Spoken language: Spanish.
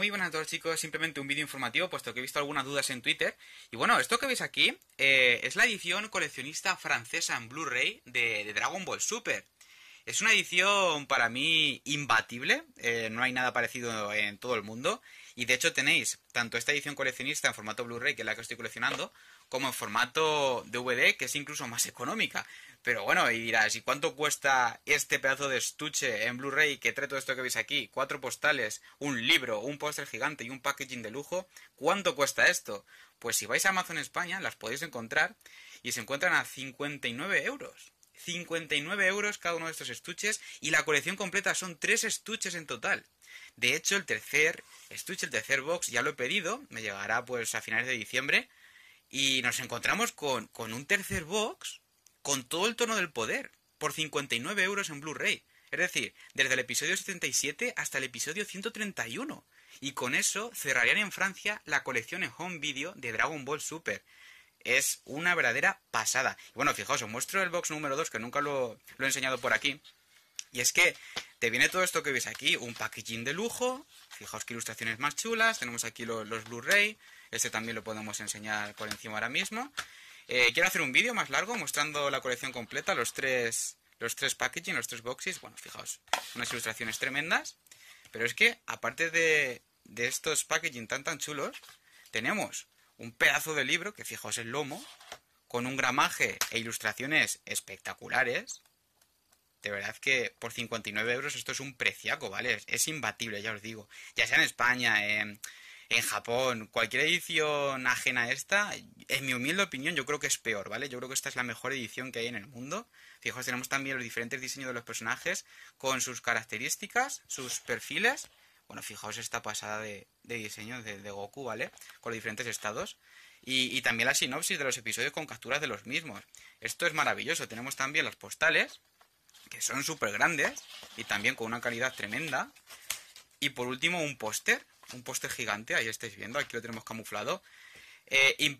Muy buenas a todos chicos, simplemente un vídeo informativo puesto que he visto algunas dudas en Twitter. Y bueno, esto que veis aquí eh, es la edición coleccionista francesa en Blu-ray de Dragon Ball Super. Es una edición para mí imbatible, eh, no hay nada parecido en todo el mundo. Y de hecho tenéis tanto esta edición coleccionista en formato Blu-ray, que es la que estoy coleccionando, como en formato DVD, que es incluso más económica. Pero bueno, y dirás, ¿y cuánto cuesta este pedazo de estuche en Blu-ray que trae todo esto que veis aquí? Cuatro postales, un libro, un póster gigante y un packaging de lujo. ¿Cuánto cuesta esto? Pues si vais a Amazon España, las podéis encontrar y se encuentran a 59 euros. 59 euros cada uno de estos estuches y la colección completa son tres estuches en total. De hecho, el tercer estuche, el tercer box, ya lo he pedido, me llegará pues a finales de diciembre y nos encontramos con, con un tercer box con todo el tono del poder por 59 euros en Blu-ray. Es decir, desde el episodio 77 hasta el episodio 131. Y con eso cerrarían en Francia la colección en home video de Dragon Ball Super. Es una verdadera pasada. bueno, fijaos, os muestro el box número 2, que nunca lo, he enseñado por aquí. Y es que te viene todo esto que veis aquí, un packaging de lujo, fijaos qué ilustraciones más chulas, tenemos aquí los, los Blu-ray, este también lo podemos enseñar por encima ahora mismo. Eh, quiero hacer un vídeo más largo mostrando la colección completa, los tres, los tres packaging, los tres boxes, bueno, fijaos, unas ilustraciones tremendas, pero es que aparte de, de estos packaging tan tan chulos, tenemos un pedazo de libro, que fijaos el lomo, con un gramaje e ilustraciones espectaculares. De verdad que por 59 euros esto es un preciaco, ¿vale? Es, imbatible, ya os digo. Ya sea en España, en, en Japón, cualquier edición ajena a esta, en mi humilde opinión, yo creo que es peor, ¿vale? Yo creo que esta es la mejor edición que hay en el mundo. Fijaos, tenemos también los diferentes diseños de los personajes con sus características, sus perfiles bueno, fijaos esta pasada de, diseño de, Goku, ¿vale? Con los diferentes estados. Y, también la sinopsis de los episodios con capturas de los mismos. Esto es maravilloso. Tenemos también las postales, que son súper grandes y también con una calidad tremenda. Y por último, un póster, un póster gigante, ahí estáis viendo, aquí lo tenemos camuflado. Eh,